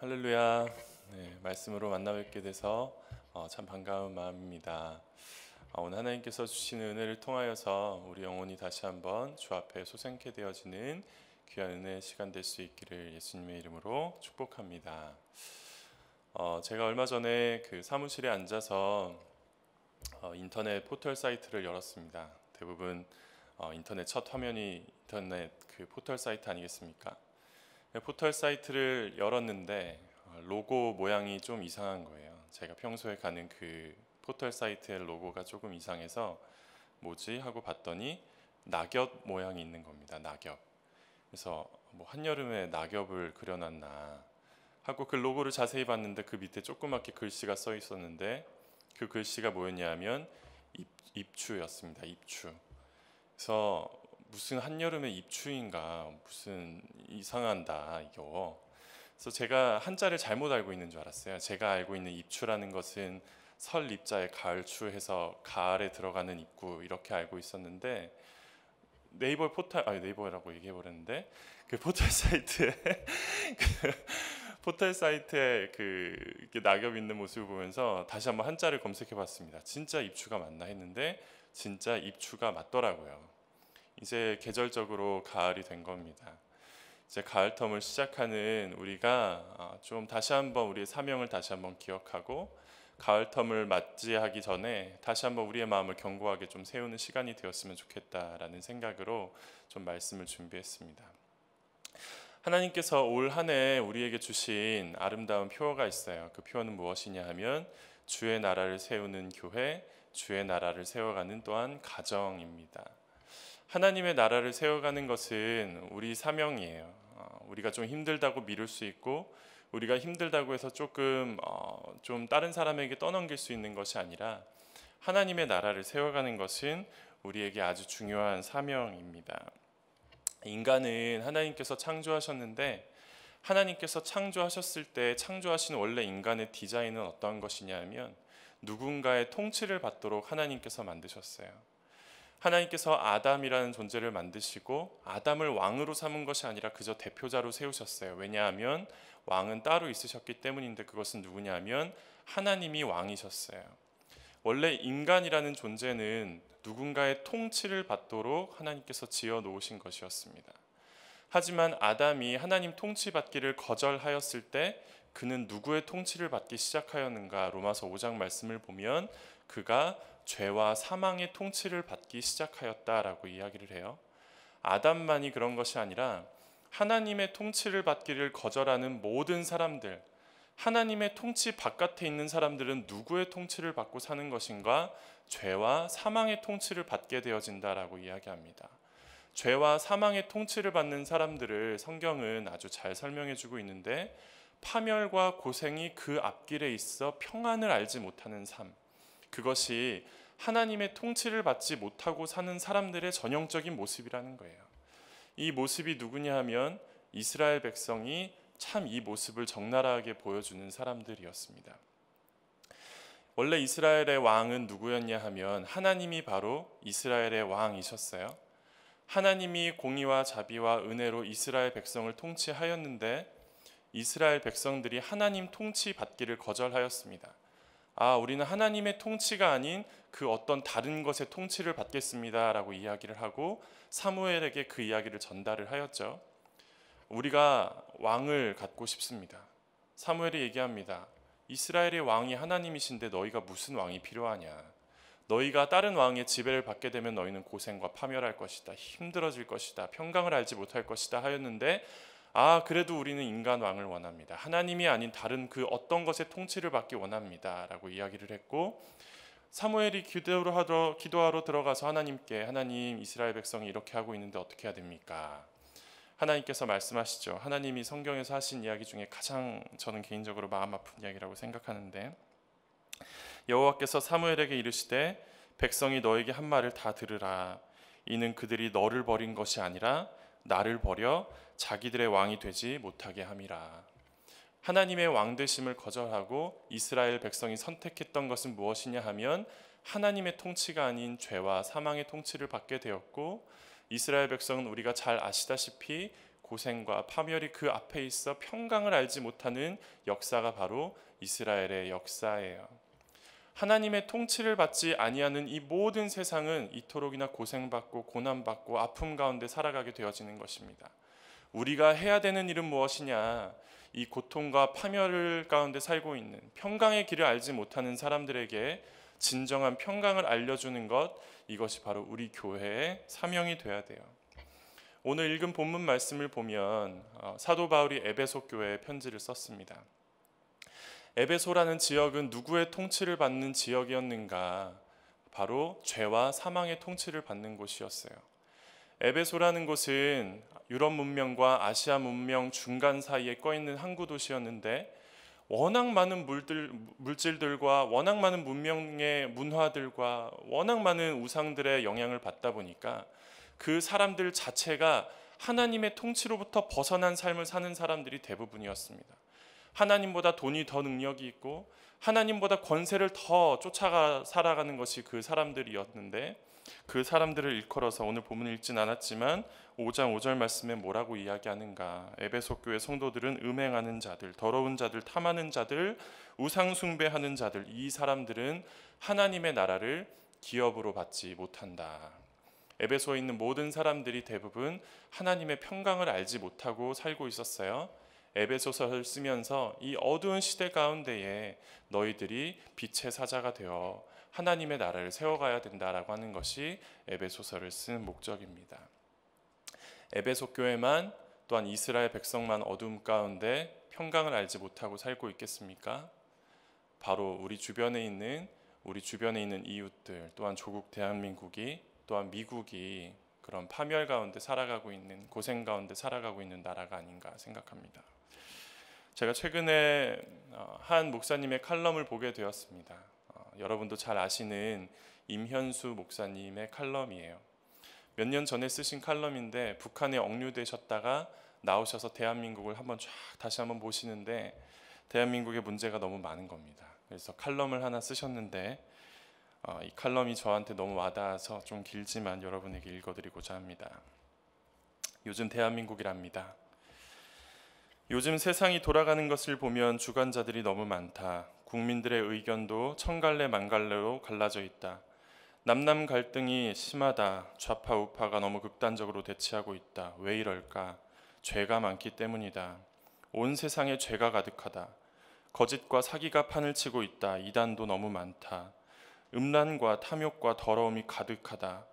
할렐루야. 네, 말씀으로 만나 뵙게 돼서 어, 참 반가운 마음입니다. 어, 오늘 하나님께서 주시는 은혜를 통하여서 우리 영혼이 다시 한번 주 앞에 소생케 되어지는 귀한 은혜 시간 될 수 있기를 예수님의 이름으로 축복합니다. 어, 제가 얼마 전에 그 사무실에 앉아서 어, 인터넷 포털 사이트를 열었습니다. 대부분 어, 인터넷 첫 화면이 인터넷 그 포털 사이트 아니겠습니까? 네, 포털 사이트를 열었는데 어, 로고 모양이 좀 이상한 거예요. 제가 평소에 가는 그 포털 사이트의 로고가 조금 이상해서 뭐지 하고 봤더니 낙엽 모양이 있는 겁니다. 낙엽. 그래서 뭐 한여름에 낙엽을 그려놨나 하고 그 로고를 자세히 봤는데 그 밑에 조그맣게 글씨가 써 있었는데 그 글씨가 뭐였냐면 입, 입추였습니다. 입추. 그래서 무슨 한여름의 입추인가 무슨 이상한다 이거 그래서 제가 한자를 잘못 알고 있는 줄 알았어요 제가 알고 있는 입추라는 것은 설입자의 가을추 해서 가을에 들어가는 입구 이렇게 알고 있었는데 네이버 포털 아 네이버라고 얘기해 버렸는데 그, 그 포털 사이트에 그 포털 사이트에 그 낙엽 있는 모습을 보면서 다시 한번 한자를 검색해 봤습니다. 진짜 입추가 맞나 했는데 진짜 입추가 맞더라고요. 이제 계절적으로 가을이 된 겁니다. 이제 가을텀을 시작하는 우리가 어, 좀 다시 한번 우리의 사명을 다시 한번 기억하고 가을텀을 맞이하기 전에 다시 한번 우리의 마음을 견고하게 좀 세우는 시간이 되었으면 좋겠다라는 생각으로 좀 말씀을 준비했습니다. 하나님께서 올한해 우리에게 주신 아름다운 표어가 있어요. 그 표어는 무엇이냐 하면 주의 나라를 세우는 교회, 주의 나라를 세워가는 또한 가정입니다. 하나님의 나라를 세워가는 것은 우리 사명이에요. 어, 우리가 좀 힘들다고 미룰 수 있고 우리가 힘들다고 해서 조금 어, 좀 다른 사람에게 떠넘길 수 있는 것이 아니라 하나님의 나라를 세워가는 것은 우리에게 아주 중요한 사명입니다. 인간은 하나님께서 창조하셨는데 하나님께서 창조하셨을 때 창조하신 원래 인간의 디자인은 어떠한 것이냐면 누군가의 통치를 받도록 하나님께서 만드셨어요. 하나님께서 아담이라는 존재를 만드시고 아담을 왕으로 삼은 것이 아니라 그저 대표자로 세우셨어요. 왜냐하면 왕은 따로 있으셨기 때문인데 그것은 누구냐면 하나님이 왕이셨어요. 원래 인간이라는 존재는 누군가의 통치를 받도록 하나님께서 지어 놓으신 것이었습니다. 하지만 아담이 하나님 통치받기를 거절하였을 때 그는 누구의 통치를 받기 시작하였는가 로마서 5장 말씀을 보면 그가 죄와 사망의 통치를 받기 시작하였다라고 이야기를 해요. 아담만이 그런 것이 아니라 하나님의 통치를 받기를 거절하는 모든 사람들, 하나님의 통치 바깥에 있는 사람들은 누구의 통치를 받고 사는 것인가? 죄와 사망의 통치를 받게 되어진다라고 이야기합니다. 죄와 사망의 통치를 받는 사람들을 성경은 아주 잘 설명해 주고 있는데 파멸과 고생이 그 앞길에 있어 평안을 알지 못하는 삶. 그것이 하나님의 통치를 받지 못하고 사는 사람들의 전형적인 모습이라는 거예요. 이 모습이 누구냐 하면 이스라엘 백성이 참 이 모습을 적나라하게 보여주는 사람들이었습니다. 원래 이스라엘의 왕은 누구였냐 하면 하나님이 바로 이스라엘의 왕이셨어요. 하나님이 공의와 자비와 은혜로 이스라엘 백성을 통치하였는데 이스라엘 백성들이 하나님 통치 받기를 거절하였습니다. 아, 우리는 하나님의 통치가 아닌 그 어떤 다른 것의 통치를 받겠습니다라고 이야기를 하고 사무엘에게 그 이야기를 전달을 하였죠. 우리가 왕을 갖고 싶습니다. 사무엘이 얘기합니다. 이스라엘의 왕이 하나님이신데 너희가 무슨 왕이 필요하냐? 너희가 다른 왕의 지배를 받게 되면 너희는 고생과 파멸할 것이다. 힘들어질 것이다. 평강을 알지 못할 것이다 하였는데 아 그래도 우리는 인간 왕을 원합니다. 하나님이 아닌 다른 그 어떤 것의 통치를 받기 원합니다라고 이야기를 했고 사무엘이 기도 하러 기도하러 들어가서 하나님께 하나님 이스라엘 백성이 이렇게 하고 있는데 어떻게 해야 됩니까? 하나님께서 말씀하시죠. 하나님이 성경에서 하신 이야기 중에 가장 저는 개인적으로 마음 아픈 이야기라고 생각하는데 여호와께서 사무엘에게 이르시되 백성이 너에게 한 말을 다 들으라 이는 그들이 너를 버린 것이 아니라 나를 버려 자기들의 왕이 되지 못하게 함이라. 하나님의 왕 되심을 거절하고 이스라엘 백성이 선택했던 것은 무엇이냐 하면 하나님의 통치가 아닌 죄와 사망의 통치를 받게 되었고 이스라엘 백성은 우리가 잘 아시다시피 고생과 파멸이 그 앞에 있어 평강을 알지 못하는 역사가 바로 이스라엘의 역사예요. 하나님의 통치를 받지 아니하는 이 모든 세상은 이토록이나 고생받고 고난받고 아픔 가운데 살아가게 되어지는 것입니다. 우리가 해야 되는 일은 무엇이냐? 이 고통과 파멸을 가운데 살고 있는 평강의 길을 알지 못하는 사람들에게 진정한 평강을 알려주는 것 이것이 바로 우리 교회의 사명이 되어야 돼요. 오늘 읽은 본문 말씀을 보면 어, 사도 바울이 에베소 교회에 편지를 썼습니다. 에베소라는 지역은 누구의 통치를 받는 지역이었는가? 바로 죄와 사망의 통치를 받는 곳이었어요. 에베소라는 곳은 유럽 문명과 아시아 문명 중간 사이에 꺼 있는 항구 도시였는데 워낙 많은 물들, 물질들과 워낙 많은 문명의 문화들과 워낙 많은 우상들의 영향을 받다 보니까 그 사람들 자체가 하나님의 통치로부터 벗어난 삶을 사는 사람들이 대부분이었습니다. 하나님보다 돈이 더 능력이 있고 하나님보다 권세를 더 쫓아가 살아가는 것이 그 사람들이었는데 그 사람들을 일컬어서 오늘 보문을 읽진 않았지만 5장 5절 말씀에 뭐라고 이야기하는가 에베소 교회 성도들은 음행하는 자들, 더러운 자들, 탐하는 자들, 우상 숭배하는 자들 이 사람들은 하나님의 나라를 기업으로 받지 못한다. 에베소에 있는 모든 사람들이 대부분 하나님의 평강을 알지 못하고 살고 있었어요. 에베소서를 쓰면서 이 어두운 시대 가운데에 너희들이 빛의 사자가 되어 하나님의 나라를 세워가야 된다라고 하는 것이 에베소서를 쓴 목적입니다. 에베소 교회만 또한 이스라엘 백성만 어둠 가운데 평강을 알지 못하고 살고 있겠습니까? 바로 우리 주변에 있는 우리 주변에 있는 이웃들 또한 조국 대한민국이 또한 미국이 그런 파멸 가운데 살아가고 있는 고생 가운데 살아가고 있는 나라가 아닌가 생각합니다. 제가 최근에 어, 한 목사님의 칼럼을 보게 되었습니다. 어, 여러분도 잘 아시는 임현수 목사님의 칼럼이에요. 몇 년 전에 쓰신 칼럼인데 북한에 억류되셨다가 나오셔서 대한민국을 한번 쫙 다시 한번 보시는데 대한민국의 문제가 너무 많은 겁니다. 그래서 칼럼을 하나 쓰셨는데 어, 이 칼럼이 저한테 너무 와닿아서 좀 길지만 여러분에게 읽어드리고자 합니다. 요즘 대한민국이랍니다. 요즘 세상이 돌아가는 것을 보면 주관자들이 너무 많다. 국민들의 의견도 천갈래 만갈래로 갈라져 있다. 남남 갈등이 심하다. 좌파 우파가 너무 극단적으로 대치하고 있다. 왜 이럴까? 죄가 많기 때문이다. 온 세상에 죄가 가득하다. 거짓과 사기가 판을 치고 있다. 이단도 너무 많다. 음란과 탐욕과 더러움이 가득하다.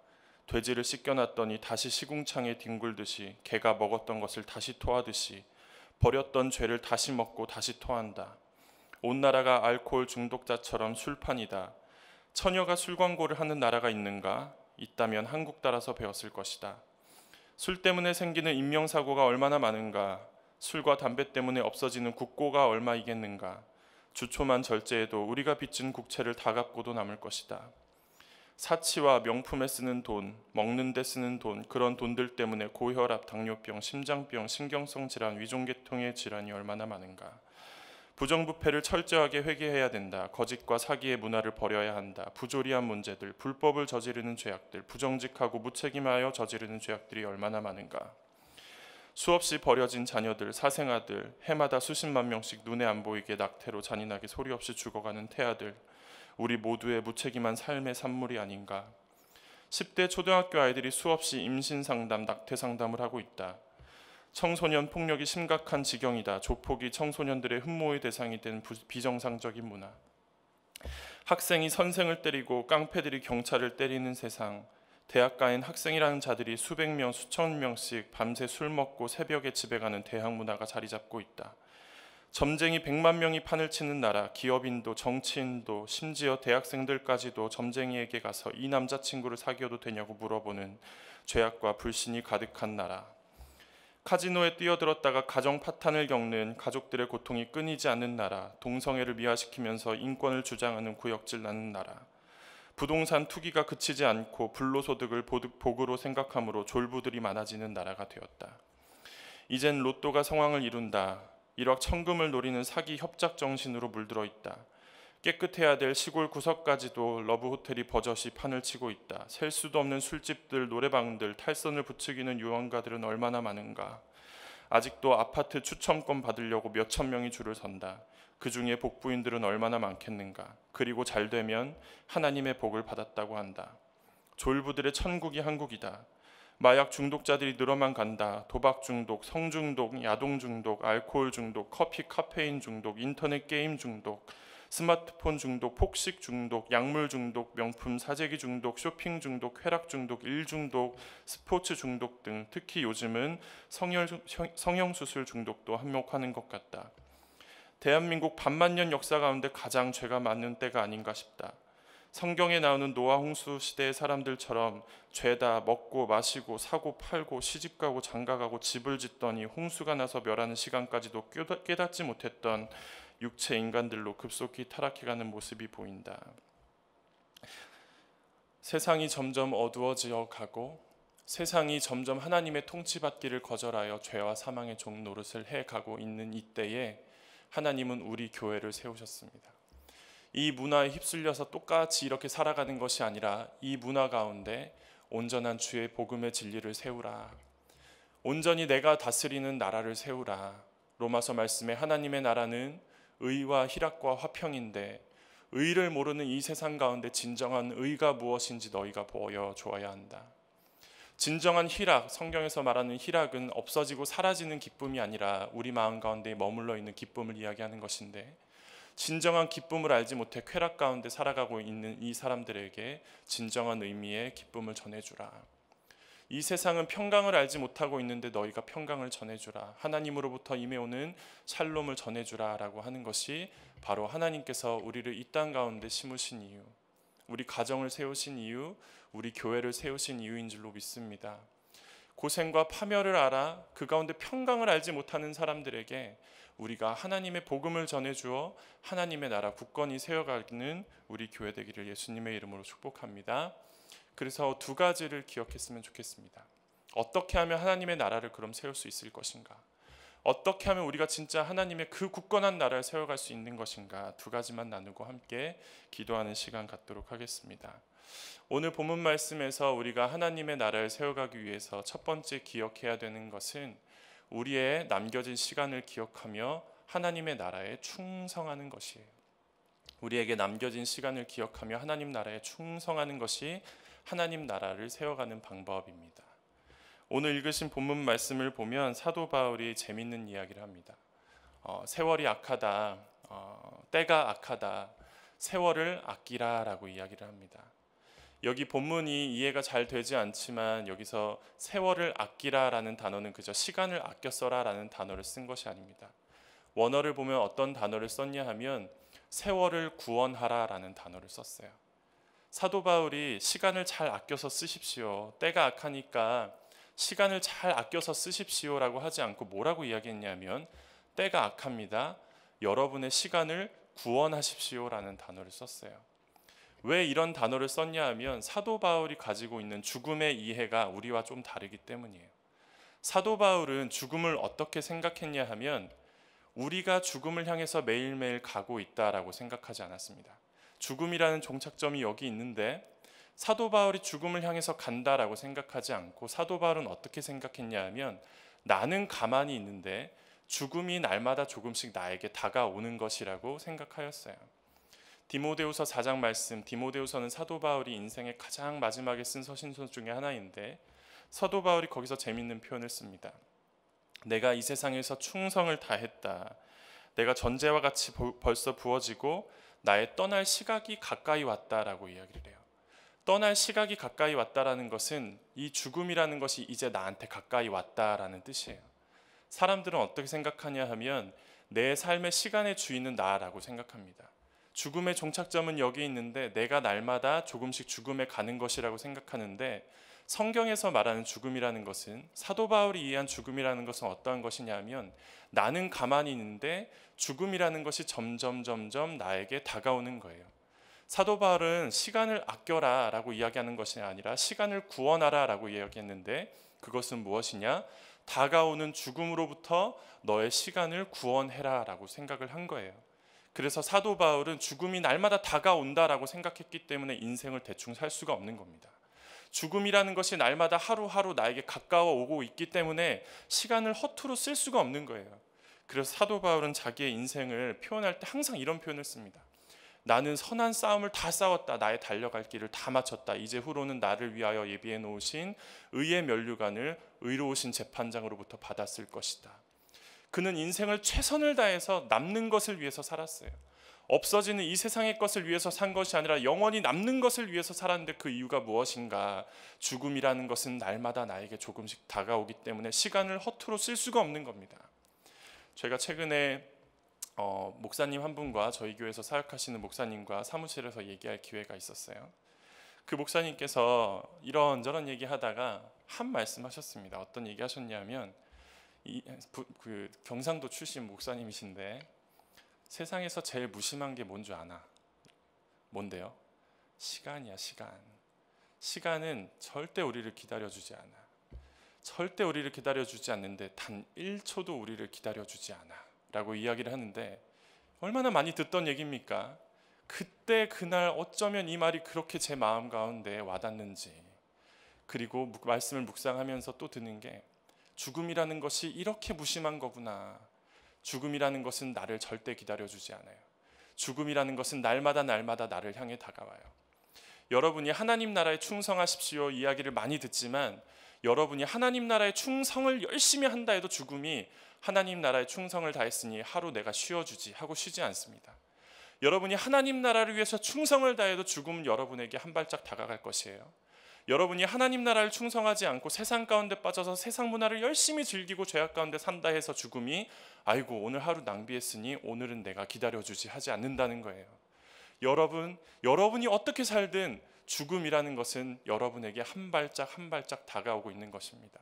돼지를 씻겨놨더니 다시 시궁창에 뒹굴듯이 개가 먹었던 것을 다시 토하듯이 버렸던 죄를 다시 먹고 다시 토한다. 온 나라가 알코올 중독자처럼 술판이다. 처녀가 술 광고를 하는 나라가 있는가? 있다면 한국 따라서 배웠을 것이다. 술 때문에 생기는 인명사고가 얼마나 많은가? 술과 담배 때문에 없어지는 국고가 얼마이겠는가? 주초만 절제해도 우리가 빚진 국채를 다 갚고도 남을 것이다. 사치와 명품에 쓰는 돈, 먹는 데 쓰는 돈, 그런 돈들 때문에 고혈압, 당뇨병, 심장병, 신경성 질환, 위종계통의 질환이 얼마나 많은가. 부정부패를 철저하게 회개해야 된다. 거짓과 사기의 문화를 버려야 한다. 부조리한 문제들, 불법을 저지르는 죄악들, 부정직하고 무책임하여 저지르는 죄악들이 얼마나 많은가. 수없이 버려진 자녀들, 사생아들, 해마다 수십만 명씩 눈에 안 보이게 낙태로 잔인하게 소리 없이 죽어가는 태아들, 우리 모두의 무책임한 삶의 산물이 아닌가. 10대 초등학교 아이들이 수없이 임신 상담, 낙태 상담을 하고 있다. 청소년 폭력이 심각한 지경이다. 조폭이 청소년들의 흠모의 대상이 된 비정상적인 문화. 학생이 선생을 때리고 깡패들이 경찰을 때리는 세상. 대학가인 학생이라는 자들이 수백 명, 수천 명씩 밤새 술 먹고 새벽에 집에 가는 대학 문화가 자리 잡고 있다. 점쟁이 100만 명이 판을 치는 나라, 기업인도 정치인도 심지어 대학생들까지도 점쟁이에게 가서 이 남자친구를 사귀어도 되냐고 물어보는 죄악과 불신이 가득한 나라. 카지노에 뛰어들었다가 가정 파탄을 겪는 가족들의 고통이 끊이지 않는 나라, 동성애를 미화시키면서 인권을 주장하는 구역질 나는 나라, 부동산 투기가 그치지 않고 불로소득을 복으로 생각함으로 졸부들이 많아지는 나라가 되었다. 이젠 로또가 성황을 이룬다. 일확천금을 노리는 사기 협작 정신으로 물들어 있다. 깨끗해야 될 시골 구석까지도 러브 호텔이 버젓이 판을 치고 있다. 셀 수도 없는 술집들, 노래방들, 탈선을 부추기는 유언가들은 얼마나 많은가. 아직도 아파트 추첨권 받으려고 몇 천 명이 줄을 선다. 그 중에 복부인들은 얼마나 많겠는가. 그리고 잘 되면 하나님의 복을 받았다고 한다. 졸부들의 천국이 한국이다. 마약 중독자들이 늘어만 간다. 도박 중독, 성 중독, 야동 중독, 알코올 중독, 커피 카페인 중독, 인터넷 게임 중독, 스마트폰 중독, 폭식 중독, 약물 중독, 명품 사재기 중독, 쇼핑 중독, 쾌락 중독, 일 중독, 스포츠 중독 등 특히 요즘은 성형, 성형 수술 중독도 한몫하는 것 같다. 대한민국 반만년 역사 가운데 가장 죄가 많은 때가 아닌가 싶다. 성경에 나오는 노아 홍수 시대의 사람들처럼 죄다 먹고 마시고 사고 팔고 시집가고 장가가고 집을 짓더니 홍수가 나서 멸하는 시간까지도 깨닫지 못했던 육체 인간들로 급속히 타락해가는 모습이 보인다. 세상이 점점 어두워지어 가고 세상이 점점 하나님의 통치받기를 거절하여 죄와 사망의 종 노릇을 해가고 있는 이때에 하나님은 우리 교회를 세우셨습니다. 이 문화에 휩쓸려서 똑같이 이렇게 살아가는 것이 아니라 이 문화 가운데 온전한 주의 복음의 진리를 세우라. 온전히 내가 다스리는 나라를 세우라. 로마서 말씀에 하나님의 나라는 의와 희락과 화평인데 의를 모르는 이 세상 가운데 진정한 의가 무엇인지 너희가 보여 줘야 한다. 진정한 희락, 성경에서 말하는 희락은 없어지고 사라지는 기쁨이 아니라 우리 마음 가운데 머물러 있는 기쁨을 이야기하는 것인데 진정한 기쁨을 알지 못해 쾌락 가운데 살아가고 있는 이 사람들에게 진정한 의미의 기쁨을 전해주라. 이 세상은 평강을 알지 못하고 있는데 너희가 평강을 전해주라. 하나님으로부터 임해오는 샬롬을 전해주라. 라고 하는 것이 바로 하나님께서 우리를 이 땅 가운데 심으신 이유, 우리 가정을 세우신 이유, 우리 교회를 세우신 이유인 줄로 믿습니다. 고생과 파멸을 알아 그 가운데 평강을 알지 못하는 사람들에게 우리가 하나님의 복음을 전해 주어 하나님의 나라 국권이 세워가는 우리 교회 되기를 예수님의 이름으로 축복합니다. 그래서 두 가지를 기억했으면 좋겠습니다. 어떻게 하면 하나님의 나라를 그럼 세울 수 있을 것인가? 어떻게 하면 우리가 진짜 하나님의 그 굳건한 나라를 세워갈 수 있는 것인가? 두 가지만 나누고 함께 기도하는 시간 갖도록 하겠습니다. 오늘 본문 말씀에서 우리가 하나님의 나라를 세워가기 위해서 첫 번째 기억해야 되는 것은 우리의 남겨진 시간을 기억하며 하나님의 나라에 충성하는 것이에요. 우리에게 남겨진 시간을 기억하며 하나님 나라에 충성하는 것이 하나님 나라를 세워가는 방법입니다. 오늘 읽으신 본문 말씀을 보면 사도 바울이 재밌는 이야기를 합니다. 어, 세월이 악하다, 어, 때가 악하다, 세월을 아끼라라고 이야기를 합니다. 여기 본문이 이해가 잘 되지 않지만 여기서 세월을 아끼라라는 단어는 그저 시간을 아껴 써라라는 단어를 쓴 것이 아닙니다. 원어를 보면 어떤 단어를 썼냐 하면 세월을 구원하라라는 단어를 썼어요. 사도 바울이 시간을 잘 아껴서 쓰십시오. 때가 악하니까 시간을 잘 아껴서 쓰십시오라고 하지 않고 뭐라고 이야기했냐면 때가 악합니다. 여러분의 시간을 구원하십시오라는 단어를 썼어요. 왜 이런 단어를 썼냐 하면 사도 바울이 가지고 있는 죽음의 이해가 우리와 좀 다르기 때문이에요. 사도 바울은 죽음을 어떻게 생각했냐 하면 우리가 죽음을 향해서 매일매일 가고 있다라고 생각하지 않았습니다. 죽음이라는 종착점이 여기 있는데 사도 바울이 죽음을 향해서 간다라고 생각하지 않고 사도 바울은 어떻게 생각했냐 하면 나는 가만히 있는데 죽음이 날마다 조금씩 나에게 다가오는 것이라고 생각하였어요. 디모데후서 4장 말씀 디모데후서는 사도 바울이 인생의 가장 마지막에 쓴 서신서 중의 하나인데 사도 바울이 거기서 재밌는 표현을 씁니다. 내가 이 세상에서 충성을 다했다. 내가 전제와 같이 벌써 부어지고 나의 떠날 시각이 가까이 왔다라고 이야기를 해요. 떠날 시각이 가까이 왔다라는 것은 이 죽음이라는 것이 이제 나한테 가까이 왔다라는 뜻이에요. 사람들은 어떻게 생각하냐 하면 내 삶의 시간의 주인은 나라고 생각합니다. 죽음의 종착점은 여기 있는데 내가 날마다 조금씩 죽음에 가는 것이라고 생각하는데 성경에서 말하는 죽음이라는 것은 사도 바울이 이해한 죽음이라는 것은 어떠한 것이냐면 나는 가만히 있는데 죽음이라는 것이 점점 점점 나에게 다가오는 거예요. 사도 바울은 시간을 아껴라라고 이야기하는 것이 아니라 시간을 구원하라라고 이야기했는데 그것은 무엇이냐? 다가오는 죽음으로부터 너의 시간을 구원해라라고 생각을 한 거예요. 그래서 사도 바울은 죽음이 날마다 다가온다라고 생각했기 때문에 인생을 대충 살 수가 없는 겁니다. 죽음이라는 것이 날마다 하루하루 나에게 가까워 오고 있기 때문에 시간을 허투루 쓸 수가 없는 거예요. 그래서 사도 바울은 자기의 인생을 표현할 때 항상 이런 표현을 씁니다. 나는 선한 싸움을 다 싸웠다. 나의 달려갈 길을 다 마쳤다. 이제 후로는 나를 위하여 예비해 놓으신 의의 면류관을 의로우신 재판장으로부터 받았을 것이다. 그는 인생을 최선을 다해서 남는 것을 위해서 살았어요. 없어지는 이 세상의 것을 위해서 산 것이 아니라 영원히 남는 것을 위해서 살았는데 그 이유가 무엇인가? 죽음이라는 것은 날마다 나에게 조금씩 다가오기 때문에 시간을 허투루 쓸 수가 없는 겁니다. 제가 최근에 어, 목사님 한 분과 저희 교회에서 사역하시는 목사님과 사무실에서 얘기할 기회가 있었어요. 그 목사님께서 이런저런 얘기하다가 한 말씀 하셨습니다. 어떤 얘기 하셨냐면 이, 부, 그 경상도 출신 목사님이신데 세상에서 제일 무심한 게 뭔 줄 아나? 뭔데요? 시간이야, 시간. 시간은 절대 우리를 기다려주지 않아. 절대 우리를 기다려주지 않는데 단 1초도 우리를 기다려주지 않아. 라고 이야기를 하는데 얼마나 많이 듣던 얘기입니까? 그때 그날 어쩌면 이 말이 그렇게 제 마음 가운데 와닿는지 그리고 말씀을 묵상하면서 또 드는 게 죽음이라는 것이 이렇게 무심한 거구나. 죽음이라는 것은 나를 절대 기다려주지 않아요. 죽음이라는 것은 날마다 날마다 나를 향해 다가와요. 여러분이 하나님 나라에 충성하십시오 이야기를 많이 듣지만 여러분이 하나님 나라에 충성을 열심히 한다 해도 죽음이 하나님 나라에 충성을 다했으니 하루 내가 쉬어주지 하고 쉬지 않습니다. 여러분이 하나님 나라를 위해서 충성을 다해도 죽음 은 여러분에게 한 발짝 다가갈 것이에요. 여러분이 하나님 나라를 충성하지 않고 세상 가운데 빠져서 세상 문화를 열심히 즐기고 죄악 가운데 산다 해서 죽음이 아이고 오늘 하루 낭비했으니 오늘은 내가 기다려주지 하지 않는다는 거예요. 여러분, 여러분이 어떻게 살든 죽음이라는 것은 여러분에게 한 발짝 한 발짝 다가오고 있는 것입니다.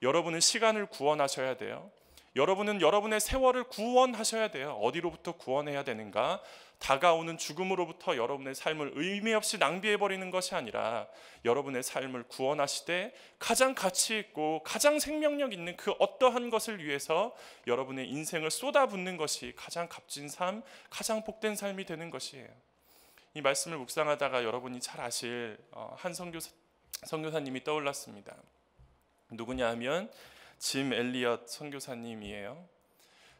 여러분은 시간을 구원하셔야 돼요. 여러분은 여러분의 세월을 구원하셔야 돼요. 어디로부터 구원해야 되는가? 다가오는 죽음으로부터 여러분의 삶을 의미 없이 낭비해 버리는 것이 아니라 여러분의 삶을 구원하시되 가장 가치 있고 가장 생명력 있는 그 어떠한 것을 위해서 여러분의 인생을 쏟아붓는 것이 가장 값진 삶, 가장 복된 삶이 되는 것이에요. 이 말씀을 묵상하다가 여러분이 잘 아실 어, 한 선교사 선교사님이 떠올랐습니다. 누구냐 하면 짐 엘리엇 선교사님이에요.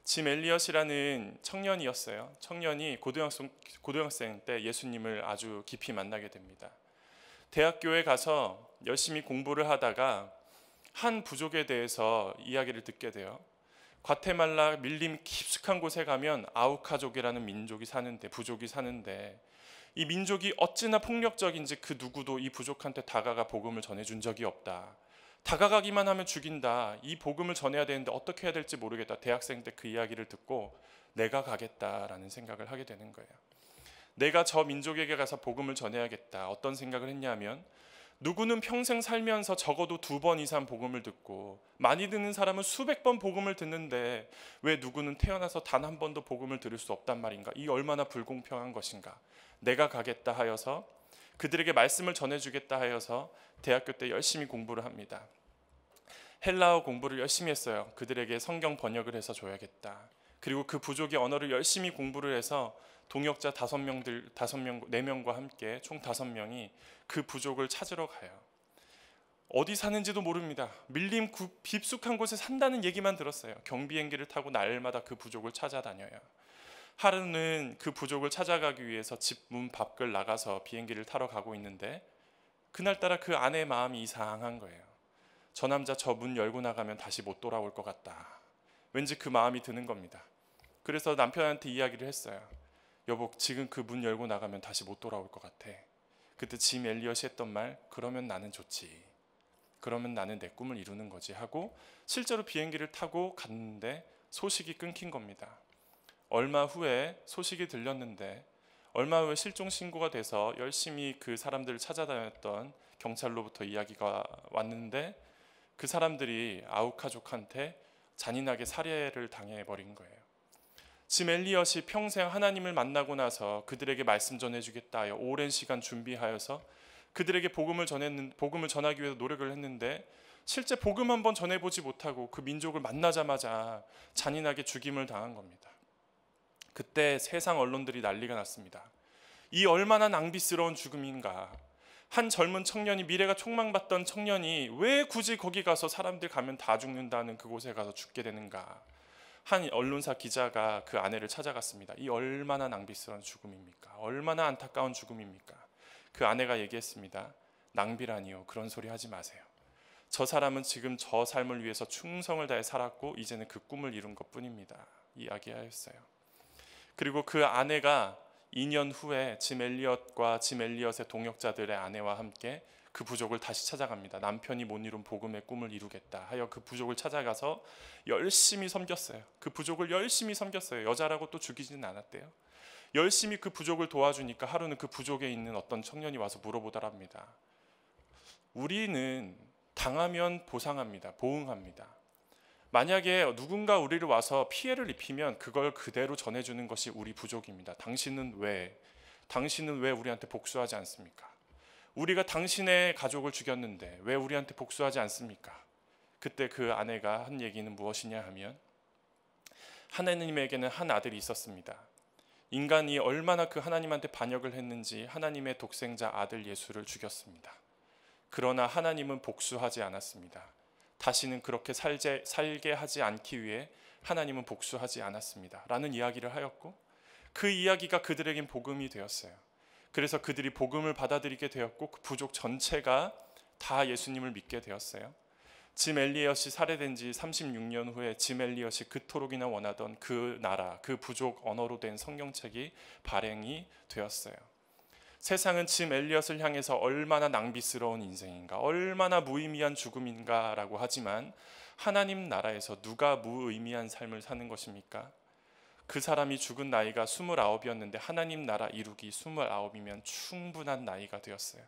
짐 엘리엇이라는 청년이었어요. 청년이 고등학생, 고등학생 때 예수님을 아주 깊이 만나게 됩니다. 대학교에 가서 열심히 공부를 하다가 한 부족에 대해서 이야기를 듣게 돼요. 과테말라 밀림 깊숙한 곳에 가면 아우카족이라는 민족이 사는데 부족이 사는데 이 민족이 어찌나 폭력적인지 그 누구도 이 부족한테 다가가 복음을 전해준 적이 없다. 다가가기만 하면 죽인다. 이 복음을 전해야 되는데 어떻게 해야 될지 모르겠다. 대학생 때 그 이야기를 듣고 내가 가겠다라는 생각을 하게 되는 거예요. 내가 저 민족에게 가서 복음을 전해야겠다. 어떤 생각을 했냐면 누구는 평생 살면서 적어도 두 번 이상 복음을 듣고 많이 듣는 사람은 수백 번 복음을 듣는데 왜 누구는 태어나서 단 한 번도 복음을 들을 수 없단 말인가? 이 얼마나 불공평한 것인가? 내가 가겠다 하여서 그들에게 말씀을 전해주겠다 하여서 대학교 때 열심히 공부를 합니다. 헬라어 공부를 열심히 했어요. 그들에게 성경 번역을 해서 줘야겠다. 그리고 그 부족의 언어를 열심히 공부를 해서 동역자 다섯 명들 다섯 명 네 명과 함께 총 다섯 명이 그 부족을 찾으러 가요. 어디 사는지도 모릅니다. 밀림 굽, 깊숙한 곳에 산다는 얘기만 들었어요. 경비행기를 타고 날마다 그 부족을 찾아다녀요. 하루는 그 부족을 찾아가기 위해서 집 문 밖을 나가서 비행기를 타러 가고 있는데 그날따라 그 아내의 마음이 이상한 거예요. 저 남자 저 문 열고 나가면 다시 못 돌아올 것 같다. 왠지 그 마음이 드는 겁니다. 그래서 남편한테 이야기를 했어요. 여보, 지금 그 문 열고 나가면 다시 못 돌아올 것 같아. 그때 짐 엘리엇이 했던 말, 그러면 나는 좋지. 그러면 나는 내 꿈을 이루는 거지 하고 실제로 비행기를 타고 갔는데 소식이 끊긴 겁니다. 얼마 후에 소식이 들렸는데 얼마 후에 실종 신고가 돼서 열심히 그 사람들을 찾아다녔던 경찰로부터 이야기가 왔는데 그 사람들이 아우카족한테 잔인하게 살해를 당해 버린 거예요. 짐 엘리엇이 평생 하나님을 만나고 나서 그들에게 말씀 전해주겠다 하여 오랜 시간 준비하여서 그들에게 복음을 전했는 복음을 전하기 위해서 노력을 했는데 실제 복음 한번 전해보지 못하고 그 민족을 만나자마자 잔인하게 죽임을 당한 겁니다. 그때 세상 언론들이 난리가 났습니다. 이 얼마나 낭비스러운 죽음인가. 한 젊은 청년이 미래가 촉망받던 청년이 왜 굳이 거기 가서 사람들 가면 다 죽는다는 그곳에 가서 죽게 되는가. 한 언론사 기자가 그 아내를 찾아갔습니다. 이 얼마나 낭비스러운 죽음입니까? 얼마나 안타까운 죽음입니까? 그 아내가 얘기했습니다. 낭비라니요. 그런 소리 하지 마세요. 저 사람은 지금 저 삶을 위해서 충성을 다해 살았고 이제는 그 꿈을 이룬 것뿐입니다. 이야기하였어요. 그리고 그 아내가 2년 후에 지멜리엇과지멜리엇의 동역자들의 아내와 함께 그 부족을 다시 찾아갑니다. 남편이 못 이룬 복음의 꿈을 이루겠다 하여 그 부족을 찾아가서 열심히 섬겼어요. 그 부족을 열심히 섬겼어요. 여자라고 또 죽이지는 않았대요. 열심히 그 부족을 도와주니까 하루는 그 부족에 있는 어떤 청년이 와서 물어보더랍니다. 우리는 당하면 보상합니다. 보응합니다. 만약에 누군가 우리를 와서 피해를 입히면 그걸 그대로 전해주는 것이 우리 부족입니다. 당신은 왜? 당신은 왜 우리한테 복수하지 않습니까? 우리가 당신의 가족을 죽였는데 왜 우리한테 복수하지 않습니까? 그때 그 아내가 한 얘기는 무엇이냐 하면 하나님에게는 한 아들이 있었습니다. 인간이 얼마나 그 하나님한테 반역을 했는지 하나님의 독생자 아들 예수를 죽였습니다. 그러나 하나님은 복수하지 않았습니다. 다시는 그렇게 살제, 살게 하지 않기 위해 하나님은 복수하지 않았습니다. 라는 이야기를 하였고 그 이야기가 그들에겐 복음이 되었어요. 그래서 그들이 복음을 받아들이게 되었고 그 부족 전체가 다 예수님을 믿게 되었어요. 짐 엘리엇이 살해된 지 36년 후에 짐 엘리엇이 그토록이나 원하던 그 나라, 그 부족 언어로 된 성경책이 발행이 되었어요. 세상은 짐 엘리엇을 향해서 얼마나 낭비스러운 인생인가, 얼마나 무의미한 죽음인가라고 하지만 하나님 나라에서 누가 무의미한 삶을 사는 것입니까? 그 사람이 죽은 나이가 29이었는데 하나님 나라 이루기 29이면 충분한 나이가 되었어요.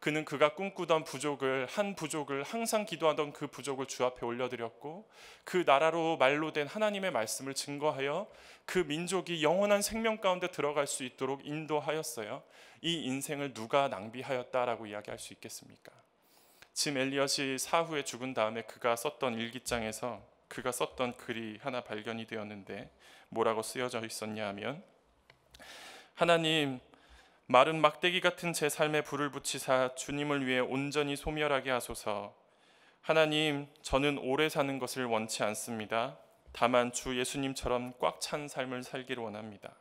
그는 그가 꿈꾸던 부족을 한 부족을 항상 기도하던 그 부족을 주 앞에 올려드렸고 그 나라로 말로 된 하나님의 말씀을 증거하여 그 민족이 영원한 생명 가운데 들어갈 수 있도록 인도하였어요. 이 인생을 누가 낭비하였다라고 이야기할 수 있겠습니까? 짐 엘리엇이 사후에 죽은 다음에 그가 썼던 일기장에서 그가 썼던 글이 하나 발견이 되었는데 뭐라고 쓰여져 있었냐 하면 하나님 마른 막대기 같은 제 삶에 불을 붙이사 주님을 위해 온전히 소멸하게 하소서. 하나님, 저는 오래 사는 것을 원치 않습니다. 다만 주 예수님처럼 꽉 찬 삶을 살기를 원합니다.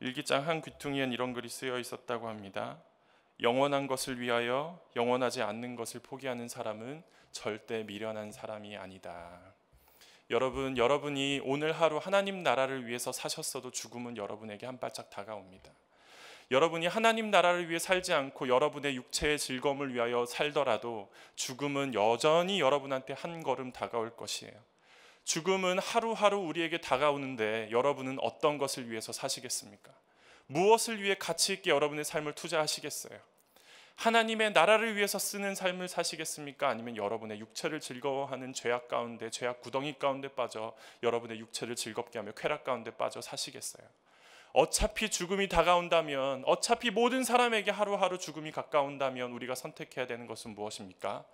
일기장 한 귀퉁이엔 이런 글이 쓰여 있었다고 합니다. 영원한 것을 위하여 영원하지 않는 것을 포기하는 사람은 절대 미련한 사람이 아니다. 여러분, 여러분이 오늘 하루 하나님 나라를 위해서 사셨어도 죽음은 여러분에게 한 발짝 다가옵니다. 여러분이 하나님 나라를 위해 살지 않고 여러분의 육체의 즐거움을 위하여 살더라도 죽음은 여전히 여러분한테 한 걸음 다가올 것이에요. 죽음은 하루하루 우리에게 다가오는데 여러분은 어떤 것을 위해서 사시겠습니까? 무엇을 위해 가치 있게 여러분의 삶을 투자하시겠어요? 하나님의 나라를 위해서 쓰는 삶을 사시겠습니까? 아니면 여러분의 육체를 즐거워하는 죄악 가운데 죄악 구덩이 가운데 빠져 여러분의 육체를 즐겁게 하며 쾌락 가운데 빠져 사시겠어요? 어차피 죽음이 다가온다면, 어차피 모든 사람에게 하루하루 죽음이 가까운다면 우리가 선택해야 되는 것은 무엇입니까?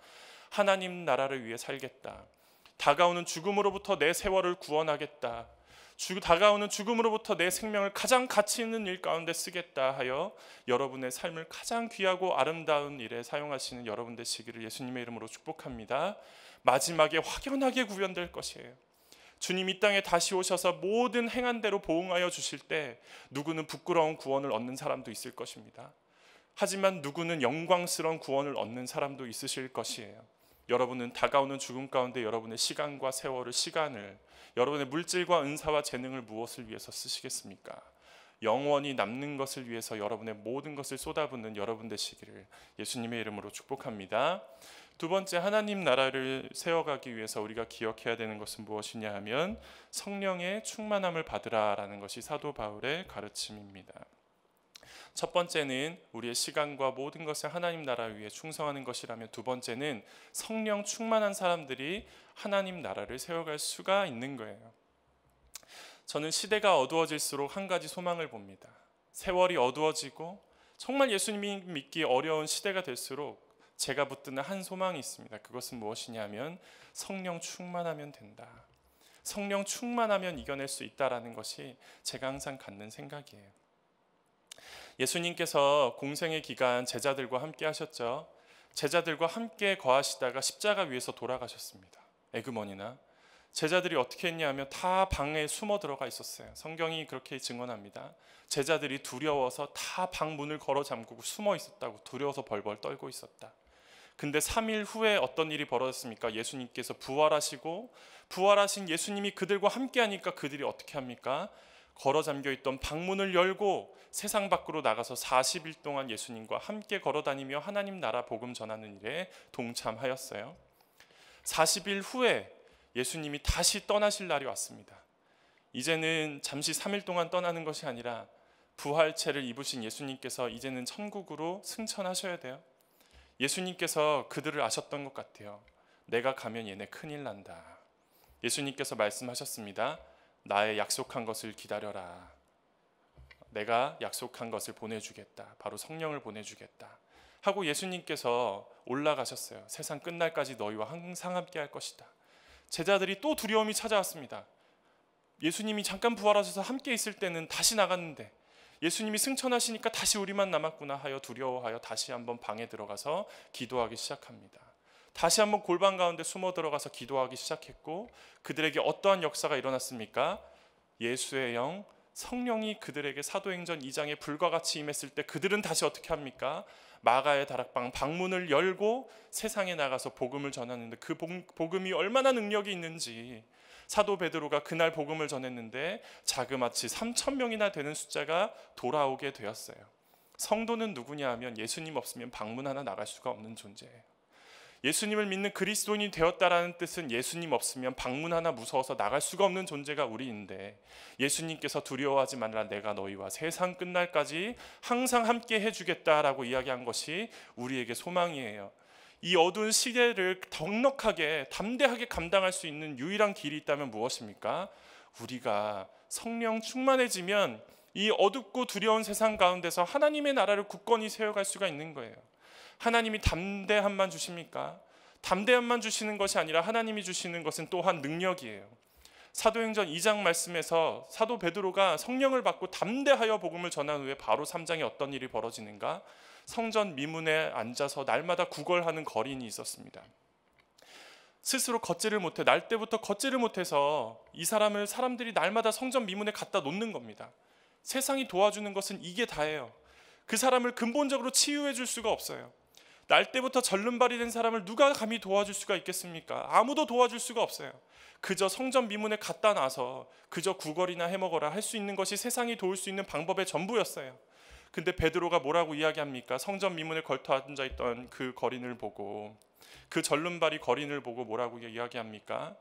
하나님 나라를 위해 살겠다. 다가오는 죽음으로부터 내 세월을 구원하겠다. 주, 다가오는 죽음으로부터 내 생명을 가장 가치 있는 일 가운데 쓰겠다 하여 여러분의 삶을 가장 귀하고 아름다운 일에 사용하시는 여러분 되시기를 예수님의 이름으로 축복합니다. 마지막에 확연하게 구현될 것이에요. 주님 이 땅에 다시 오셔서 모든 행한 대로 보응하여 주실 때 누구는 부끄러운 구원을 얻는 사람도 있을 것입니다. 하지만 누구는 영광스러운 구원을 얻는 사람도 있으실 것이에요. 여러분은 다가오는 죽음 가운데 여러분의 시간과 세월을 시간을 여러분의 물질과 은사와 재능을 무엇을 위해서 쓰시겠습니까? 영원히 남는 것을 위해서 여러분의 모든 것을 쏟아붓는 여러분 되시기를 예수님의 이름으로 축복합니다. 두 번째 하나님 나라를 세워가기 위해서 우리가 기억해야 되는 것은 무엇이냐 하면 성령의 충만함을 받으라라는 것이 사도 바울의 가르침입니다. 첫 번째는 우리의 시간과 모든 것을 하나님 나라 위에 충성하는 것이라면 두 번째는 성령 충만한 사람들이 하나님 나라를 세워갈 수가 있는 거예요. 저는 시대가 어두워질수록 한 가지 소망을 봅니다. 세월이 어두워지고 정말 예수님이 믿기 어려운 시대가 될수록 제가 붙드는 한 소망이 있습니다. 그것은 무엇이냐면 성령 충만하면 된다. 성령 충만하면 이겨낼 수 있다라는 것이 제가 항상 갖는 생각이에요. 예수님께서 공생의 기간 제자들과 함께 하셨죠. 제자들과 함께 거하시다가 십자가 위에서 돌아가셨습니다. 에그머니나 제자들이 어떻게 했냐면 다 방에 숨어 들어가 있었어요. 성경이 그렇게 증언합니다. 제자들이 두려워서 다방 문을 걸어 잠그고 숨어 있었다고 두려워서 벌벌 떨고 있었다. 근데 3일 후에 어떤 일이 벌어졌습니까? 예수님께서 부활하시고 부활하신 예수님이 그들과 함께 하니까 그들이 어떻게 합니까? 걸어 잠겨 있던 방문을 열고 세상 밖으로 나가서 40일 동안 예수님과 함께 걸어 다니며 하나님 나라 복음 전하는 일에 동참하였어요. 40일 후에 예수님이 다시 떠나실 날이 왔습니다. 이제는 잠시 3일 동안 떠나는 것이 아니라 부활체를 입으신 예수님께서 이제는 천국으로 승천하셔야 돼요. 예수님께서 그들을 아셨던 것 같아요. 내가 가면 얘네 큰일 난다. 예수님께서 말씀하셨습니다. 나의 약속한 것을 기다려라. 내가 약속한 것을 보내주겠다. 바로 성령을 보내주겠다. 하고 예수님께서 올라가셨어요. 세상 끝날까지 너희와 항상 함께 할 것이다. 제자들이 또 두려움이 찾아왔습니다. 예수님이 잠깐 부활하셔서 함께 있을 때는 다시 나갔는데 예수님이 승천하시니까 다시 우리만 남았구나 하여 두려워하여 다시 한번 방에 들어가서 기도하기 시작합니다. 다시 한번 골방 가운데 숨어 들어가서 기도하기 시작했고 그들에게 어떠한 역사가 일어났습니까? 예수의 영 성령이 그들에게 사도행전 2장에 불과 같이 임했을 때 그들은 다시 어떻게 합니까? 마가의 다락방 방문을 열고 세상에 나가서 복음을 전하는데 그 복음이 얼마나 능력이 있는지 사도 베드로가 그날 복음을 전했는데 자그마치 3천 명이나 되는 숫자가 돌아오게 되었어요. 성도는 누구냐 하면 예수님 없으면 방문 하나 나갈 수가 없는 존재예요. 예수님을 믿는 그리스도인이 되었다라는 뜻은 예수님 없으면 방문 하나 무서워서 나갈 수가 없는 존재가 우리인데 예수님께서 두려워하지 말라 내가 너희와 세상 끝날까지 항상 함께 해주겠다라고 이야기한 것이 우리에게 소망이에요. 이 어두운 시대를 넉넉하게 담대하게 감당할 수 있는 유일한 길이 있다면 무엇입니까? 우리가 성령 충만해지면 이 어둡고 두려운 세상 가운데서 하나님의 나라를 굳건히 세워갈 수가 있는 거예요. 하나님이 담대함만 주십니까? 담대함만 주시는 것이 아니라 하나님이 주시는 것은 또한 능력이에요. 사도행전 2장 말씀에서 사도 베드로가 성령을 받고 담대하여 복음을 전한 후에 바로 3장에 어떤 일이 벌어지는가? 성전 미문에 앉아서 날마다 구걸하는 거린이 있었습니다. 스스로 걷지를 못해 날 때부터 걷지를 못해서 이 사람을 사람들이 날마다 성전 미문에 갖다 놓는 겁니다. 세상이 도와주는 것은 이게 다예요. 그 사람을 근본적으로 치유해 줄 수가 없어요. 날 때부터 절름발이 된 사람을 누가 감히 도와줄 수가 있겠습니까? 아무도 도와줄 수가 없어요. 그저 성전 미문에 갖다 놔서 그저 구걸이나 해먹어라 할 수 있는 것이 세상이 도울 수 있는 방법의 전부였어요. 근데 베드로가 뭐라고 이야기합니까? 성전 미문에 걸터 앉아 있던 그 거린을 보고 그 절름발이 거린을 보고 뭐라고 이야기합니까?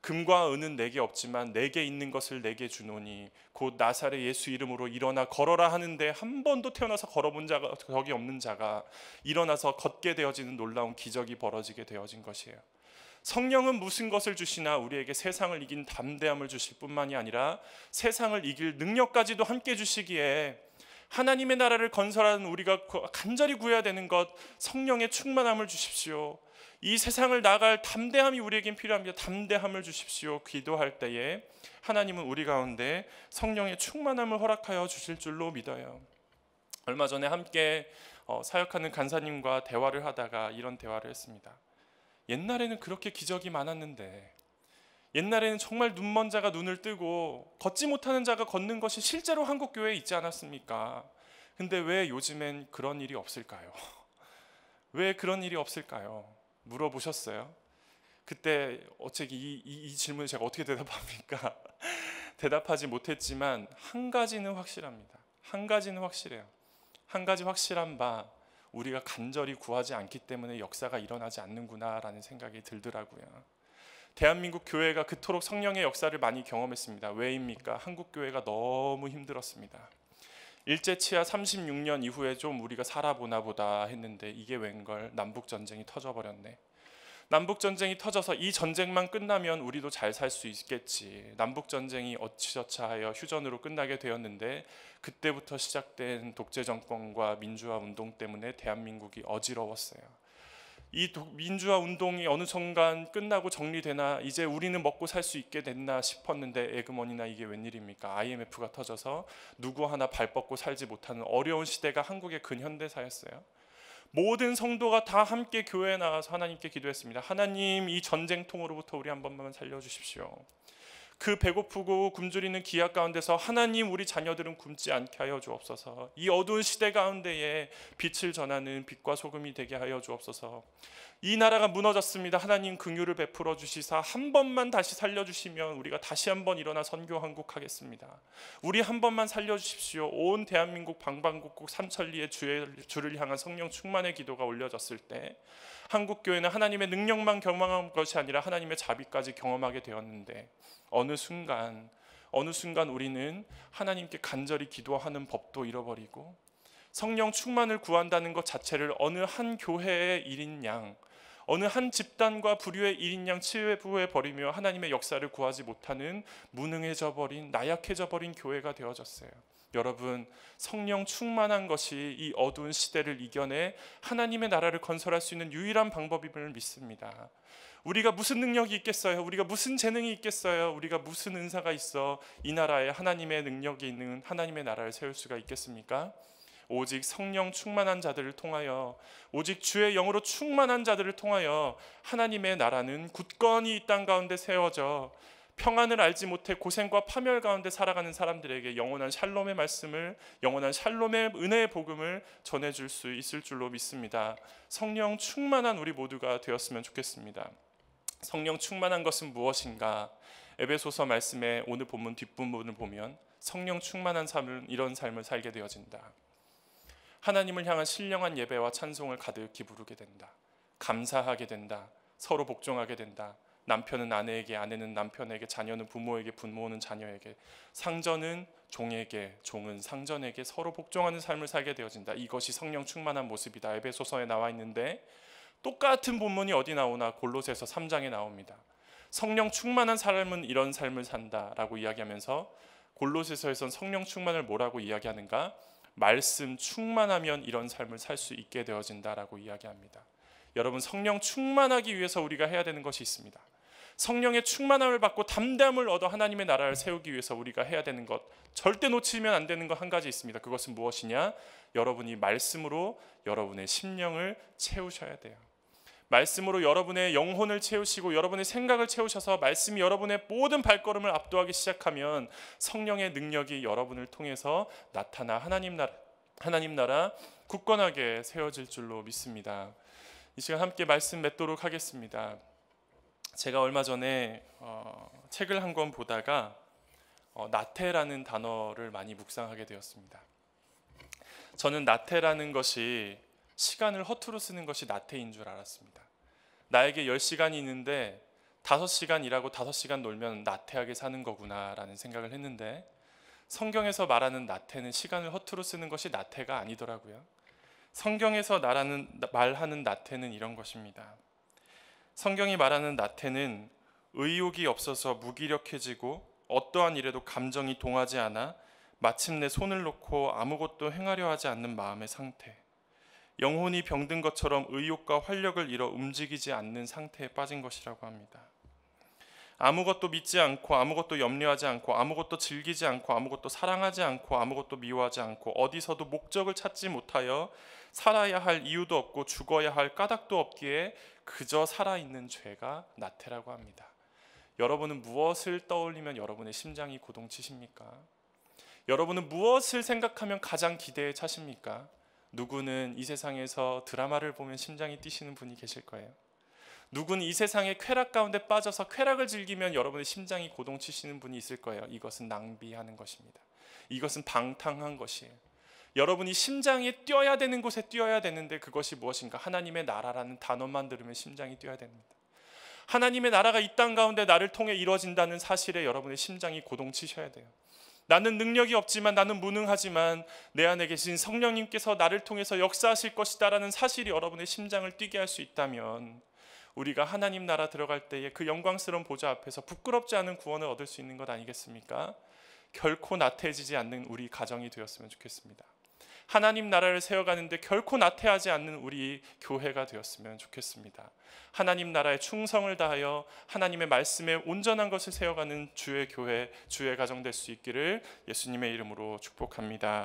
금과 은은 내게 없지만 내게 있는 것을 내게 주노니 곧 나사렛 예수 이름으로 일어나 걸어라 하는데 한 번도 태어나서 걸어본 자가 적이 없는 자가 일어나서 걷게 되어지는 놀라운 기적이 벌어지게 되어진 것이에요. 성령은 무슨 것을 주시나 우리에게 세상을 이긴 담대함을 주실 뿐만이 아니라 세상을 이길 능력까지도 함께 주시기에 하나님의 나라를 건설하는 우리가 간절히 구해야 되는 것 성령의 충만함을 주십시오. 이 세상을 나갈 담대함이 우리에겐 필요합니다. 담대함을 주십시오. 기도할 때에 하나님은 우리 가운데 성령의 충만함을 허락하여 주실 줄로 믿어요. 얼마 전에 함께 어, 사역하는 간사님과 대화를 하다가 이런 대화를 했습니다. 옛날에는 그렇게 기적이 많았는데 옛날에는 정말 눈먼 자가 눈을 뜨고 걷지 못하는 자가 걷는 것이 실제로 한국 교회에 있지 않았습니까? 근데 왜 요즘엔 그런 일이 없을까요? 왜 그런 일이 없을까요? 물어보셨어요? 그때 어차피 이, 이, 이질문을 제가 어떻게 대답합니까? 대답하지 못했지만 한 가지는 확실합니다. 한 가지는 확실해요. 한 가지 확실한 바 우리가 간절히 구하지 않기 때문에 역사가 일어나지 않는구나라는 생각이 들더라고요. 대한민국 교회가 그토록 성령의 역사를 많이 경험했습니다. 왜입니까? 한국 교회가 너무 힘들었습니다. 일제 치하 36년 이후에 좀 우리가 살아보나 보다 했는데 이게 웬걸 남북 전쟁이 터져 버렸네. 남북 전쟁이 터져서 이 전쟁만 끝나면 우리도 잘 살 수 있겠지. 남북 전쟁이 어찌저차하여 휴전으로 끝나게 되었는데 그때부터 시작된 독재 정권과 민주화 운동 때문에 대한민국이 어지러웠어요. 이 민주화 운동이 어느 순간 끝나고 정리되나 이제 우리는 먹고 살 수 있게 됐나 싶었는데 에그머니나 이게 웬일입니까? IMF가 터져서 누구 하나 발 뻗고 살지 못하는 어려운 시대가 한국의 근현대사였어요. 모든 성도가 다 함께 교회에 나와서 하나님께 기도했습니다. 하나님 이 전쟁통으로부터 우리 한 번만 살려주십시오. 그 배고프고 굶주리는 기약 가운데서 하나님 우리 자녀들은 굶지 않게 하여 주옵소서. 이 어두운 시대 가운데에 빛을 전하는 빛과 소금이 되게 하여 주옵소서. 이 나라가 무너졌습니다. 하나님 긍휼을 베풀어 주시사 한 번만 다시 살려 주시면 우리가 다시 한번 일어나 선교 한국하겠습니다. 우리 한 번만 살려 주십시오. 온 대한민국 방방곡곡 삼천리의 주의, 주를 향한 성령 충만의 기도가 올려졌을 때 한국 교회는 하나님의 능력만 경험한 것이 아니라 하나님의 자비까지 경험하게 되었는데 어느 순간 어느 순간 우리는 하나님께 간절히 기도하는 법도 잃어버리고 성령 충만을 구한다는 것 자체를 어느 한 교회의 일인 양 어느 한 집단과 부류의 일인 양 치유해 버리며 하나님의 역사를 구하지 못하는 무능해져 버린 나약해져 버린 교회가 되어졌어요. 여러분 성령 충만한 것이 이 어두운 시대를 이겨내 하나님의 나라를 건설할 수 있는 유일한 방법임을 믿습니다. 우리가 무슨 능력이 있겠어요? 우리가 무슨 재능이 있겠어요? 우리가 무슨 은사가 있어 이 나라에 하나님의 능력이 있는 하나님의 나라를 세울 수가 있겠습니까? 오직 성령 충만한 자들을 통하여 오직 주의 영으로 충만한 자들을 통하여 하나님의 나라는 굳건히 이 땅 가운데 세워져 평안을 알지 못해 고생과 파멸 가운데 살아가는 사람들에게 영원한 샬롬의 말씀을 영원한 샬롬의 은혜의 복음을 전해 줄수 있을 줄로 믿습니다. 성령 충만한 우리 모두가 되었으면 좋겠습니다. 성령 충만한 것은 무엇인가? 에베소서 말씀의 오늘 본문 뒷부분을 보면 성령 충만한 삶은 이런 삶을 살게 되어진다. 하나님을 향한 신령한 예배와 찬송을 가득히 부르게 된다. 감사하게 된다. 서로 복종하게 된다. 남편은 아내에게, 아내는 남편에게, 자녀는 부모에게, 부모는 자녀에게, 상전은 종에게, 종은 상전에게 서로 복종하는 삶을 살게 되어진다. 이것이 성령 충만한 모습이다. 에베소서에 나와 있는데 똑같은 본문이 어디 나오나 골로새서 3장에 나옵니다. 성령 충만한 삶은 이런 삶을 산다라고 이야기하면서 골로새서에선 성령 충만을 뭐라고 이야기하는가? 말씀 충만하면 이런 삶을 살 수 있게 되어진다라고 이야기합니다. 여러분 성령 충만하기 위해서 우리가 해야 되는 것이 있습니다. 성령의 충만함을 받고 담담을 얻어 하나님의 나라를 세우기 위해서 우리가 해야 되는 것 절대 놓치면 안 되는 것 한 가지 있습니다. 그것은 무엇이냐? 여러분이 말씀으로 여러분의 심령을 채우셔야 돼요. 말씀으로 여러분의 영혼을 채우시고 여러분의 생각을 채우셔서 말씀이 여러분의 모든 발걸음을 압도하기 시작하면 성령의 능력이 여러분을 통해서 나타나 하나님 나라 하나님 나라 굳건하게 세워질 줄로 믿습니다. 이 시간 함께 말씀 맺도록 하겠습니다. 제가 얼마 전에 어, 책을 한 권 보다가 어, 나태라는 단어를 많이 묵상하게 되었습니다. 저는 나태라는 것이 시간을 허투루 쓰는 것이 나태인 줄 알았습니다. 나에게 10시간이 있는데 5시간 일하고 5시간 놀면 나태하게 사는 거구나라는 생각을 했는데 성경에서 말하는 나태는 시간을 허투루 쓰는 것이 나태가 아니더라고요. 성경에서 나라는 말하는 나태는 이런 것입니다. 성경이 말하는 나태는 의욕이 없어서 무기력해지고 어떠한 일에도 감정이 동하지 않아 마침내 손을 놓고 아무것도 행하려 하지 않는 마음의 상태. 영혼이 병든 것처럼 의욕과 활력을 잃어 움직이지 않는 상태에 빠진 것이라고 합니다. 아무것도 믿지 않고 아무것도 염려하지 않고 아무것도 즐기지 않고 아무것도 사랑하지 않고 아무것도 미워하지 않고 어디서도 목적을 찾지 못하여 살아야 할 이유도 없고 죽어야 할 까닭도 없기에 그저 살아있는 죄가 나태라고 합니다. 여러분은 무엇을 떠올리면 여러분의 심장이 고동치십니까? 여러분은 무엇을 생각하면 가장 기대에 차십니까? 누구는 이 세상에서 드라마를 보면 심장이 뛰시는 분이 계실 거예요. 누군 이 세상의 쾌락 가운데 빠져서 쾌락을 즐기면 여러분의 심장이 고동치시는 분이 있을 거예요. 이것은 낭비하는 것입니다. 이것은 방탕한 것이에요. 여러분이 심장이 뛰어야 되는 곳에 뛰어야 되는데 그것이 무엇인가? 하나님의 나라라는 단어만 들으면 심장이 뛰어야 됩니다. 하나님의 나라가 이 땅 가운데 나를 통해 이루어진다는 사실에 여러분의 심장이 고동치셔야 돼요. 나는 능력이 없지만 나는 무능하지만 내 안에 계신 성령님께서 나를 통해서 역사하실 것이다라는 사실이 여러분의 심장을 뛰게 할 수 있다면 우리가 하나님 나라 들어갈 때에 그 영광스러운 보좌 앞에서 부끄럽지 않은 구원을 얻을 수 있는 것 아니겠습니까? 결코 나태해지지 않는 우리 가정이 되었으면 좋겠습니다. 하나님 나라를 세워가는데 결코 나태하지 않는 우리 교회가 되었으면 좋겠습니다. 하나님 나라에 충성을 다하여 하나님의 말씀에 온전한 것을 세워가는 주의 교회, 주의 가정 될 수 있기를 예수님의 이름으로 축복합니다.